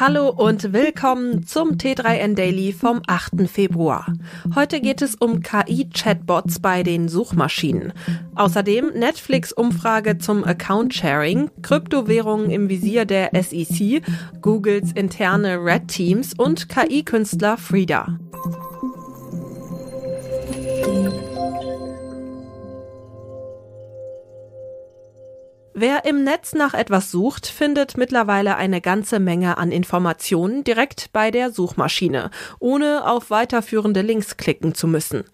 Hallo und willkommen zum T3N Daily vom 8. Februar. Heute geht es um KI-Chatbots bei den Suchmaschinen. Außerdem Netflix-Umfrage zum Account-Sharing, Kryptowährungen im Visier der SEC, Googles interne Red Teams und KI-Künstler Frida. Wer im Netz nach etwas sucht, findet mittlerweile eine ganze Menge an Informationen direkt bei der Suchmaschine, ohne auf weiterführende Links klicken zu müssen.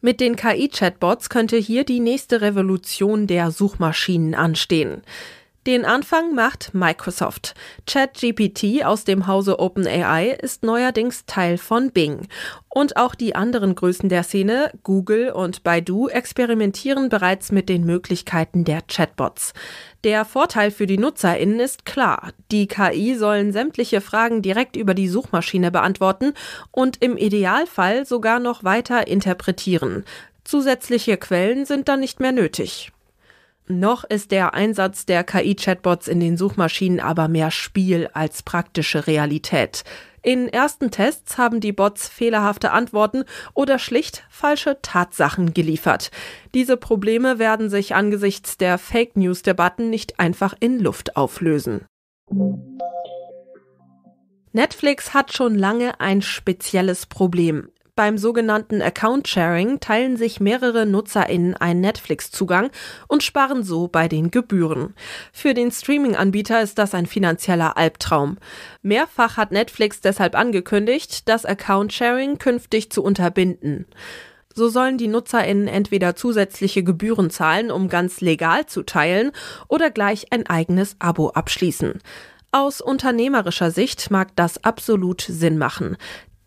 Mit den KI-Chatbots könnte hier die nächste Revolution der Suchmaschinen anstehen. Den Anfang macht Microsoft. ChatGPT aus dem Hause OpenAI ist neuerdings Teil von Bing. Und auch die anderen Größen der Szene, Google und Baidu, experimentieren bereits mit den Möglichkeiten der Chatbots. Der Vorteil für die NutzerInnen ist klar. Die KI sollen sämtliche Fragen direkt über die Suchmaschine beantworten und im Idealfall sogar noch weiter interpretieren. Zusätzliche Quellen sind dann nicht mehr nötig. Noch ist der Einsatz der KI-Chatbots in den Suchmaschinen aber mehr Spiel als praktische Realität. In ersten Tests haben die Bots fehlerhafte Antworten oder schlicht falsche Tatsachen geliefert. Diese Probleme werden sich angesichts der Fake News-Debatten nicht einfach in Luft auflösen. Netflix hat schon lange ein spezielles Problem. Beim sogenannten Account Sharing teilen sich mehrere NutzerInnen einen Netflix-Zugang und sparen so bei den Gebühren. Für den Streaming-Anbieter ist das ein finanzieller Albtraum. Mehrfach hat Netflix deshalb angekündigt, das Account Sharing künftig zu unterbinden. So sollen die NutzerInnen entweder zusätzliche Gebühren zahlen, um ganz legal zu teilen, oder gleich ein eigenes Abo abschließen. Aus unternehmerischer Sicht mag das absolut Sinn machen.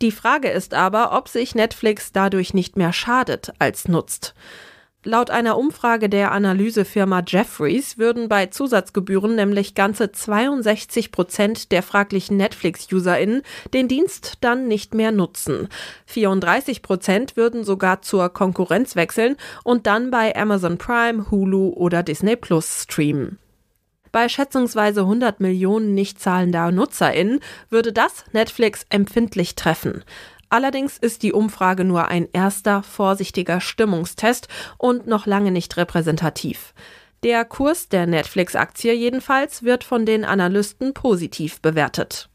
Die Frage ist aber, ob sich Netflix dadurch nicht mehr schadet als nutzt. Laut einer Umfrage der Analysefirma Jeffreys würden bei Zusatzgebühren nämlich ganze 62 Prozent der fraglichen Netflix-UserInnen den Dienst dann nicht mehr nutzen. 34 Prozent würden sogar zur Konkurrenz wechseln und dann bei Amazon Prime, Hulu oder Disney Plus streamen. Bei schätzungsweise 100 Millionen nicht zahlender NutzerInnen würde das Netflix empfindlich treffen. Allerdings ist die Umfrage nur ein erster vorsichtiger Stimmungstest und noch lange nicht repräsentativ. Der Kurs der Netflix-Aktie jedenfalls wird von den Analysten positiv bewertet.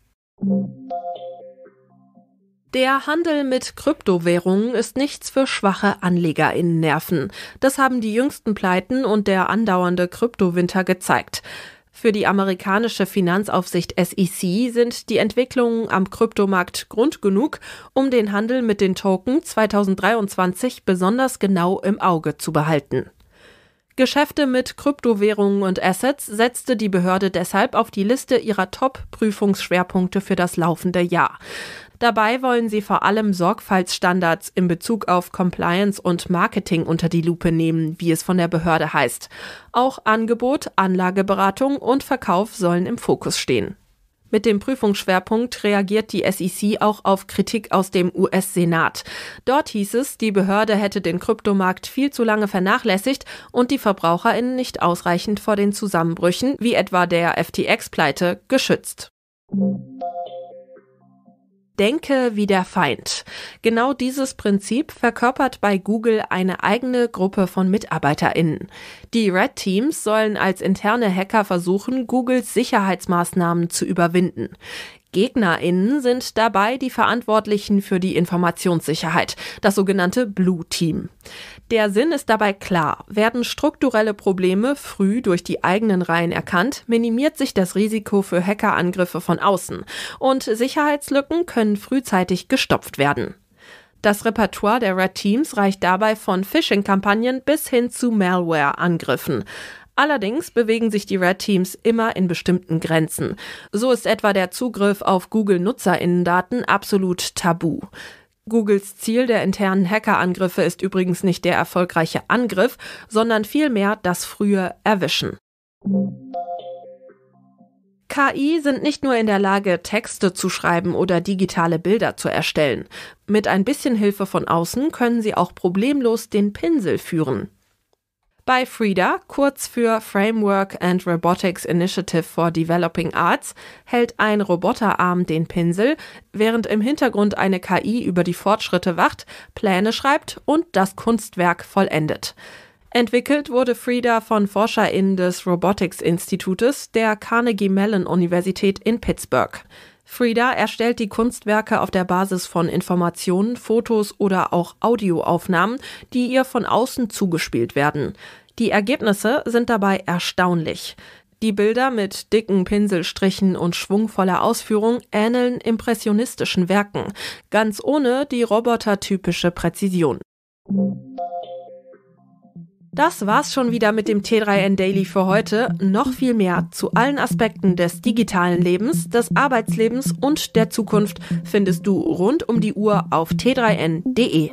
Der Handel mit Kryptowährungen ist nichts für schwache Anlegerinnennerven. Das haben die jüngsten Pleiten und der andauernde Kryptowinter gezeigt. Für die amerikanische Finanzaufsicht SEC sind die Entwicklungen am Kryptomarkt Grund genug, um den Handel mit den Token 2023 besonders genau im Auge zu behalten. Geschäfte mit Kryptowährungen und Assets setzte die Behörde deshalb auf die Liste ihrer Top-Prüfungsschwerpunkte für das laufende Jahr. Dabei wollen sie vor allem Sorgfaltsstandards in Bezug auf Compliance und Marketing unter die Lupe nehmen, wie es von der Behörde heißt. Auch Angebot, Anlageberatung und Verkauf sollen im Fokus stehen. Mit dem Prüfungsschwerpunkt reagiert die SEC auch auf Kritik aus dem US-Senat. Dort hieß es, die Behörde hätte den Kryptomarkt viel zu lange vernachlässigt und die Verbraucherinnen nicht ausreichend vor den Zusammenbrüchen, wie etwa der FTX-Pleite, geschützt. Denke wie der Feind. Genau dieses Prinzip verkörpert bei Google eine eigene Gruppe von MitarbeiterInnen. Die Red Teams sollen als interne Hacker versuchen, Googles Sicherheitsmaßnahmen zu überwinden. GegnerInnen sind dabei die Verantwortlichen für die Informationssicherheit, das sogenannte Blue Team. Der Sinn ist dabei klar. Werden strukturelle Probleme früh durch die eigenen Reihen erkannt, minimiert sich das Risiko für Hackerangriffe von außen und Sicherheitslücken können frühzeitig gestopft werden. Das Repertoire der Red Teams reicht dabei von Phishing-Kampagnen bis hin zu Malware-Angriffen. Allerdings bewegen sich die Red Teams immer in bestimmten Grenzen. So ist etwa der Zugriff auf Google-Nutzerinnendaten absolut tabu. Googles Ziel der internen Hackerangriffe ist übrigens nicht der erfolgreiche Angriff, sondern vielmehr das frühe Erwischen. KI sind nicht nur in der Lage, Texte zu schreiben oder digitale Bilder zu erstellen. Mit ein bisschen Hilfe von außen können sie auch problemlos den Pinsel führen bei FRIDA, kurz für Framework and Robotics Initiative for Developing Arts, hält ein Roboterarm den Pinsel, während im Hintergrund eine KI über die Fortschritte wacht, Pläne schreibt und das Kunstwerk vollendet. Entwickelt wurde Frida von ForscherInnen des Robotics Institutes der Carnegie Mellon Universität in Pittsburgh. Frida erstellt die Kunstwerke auf der Basis von Informationen, Fotos oder auch Audioaufnahmen, die ihr von außen zugespielt werden. Die Ergebnisse sind dabei erstaunlich. Die Bilder mit dicken Pinselstrichen und schwungvoller Ausführung ähneln impressionistischen Werken, ganz ohne die robotertypische Präzision. Das war's schon wieder mit dem T3N Daily für heute. Noch viel mehr zu allen Aspekten des digitalen Lebens, des Arbeitslebens und der Zukunft findest du rund um die Uhr auf t3n.de.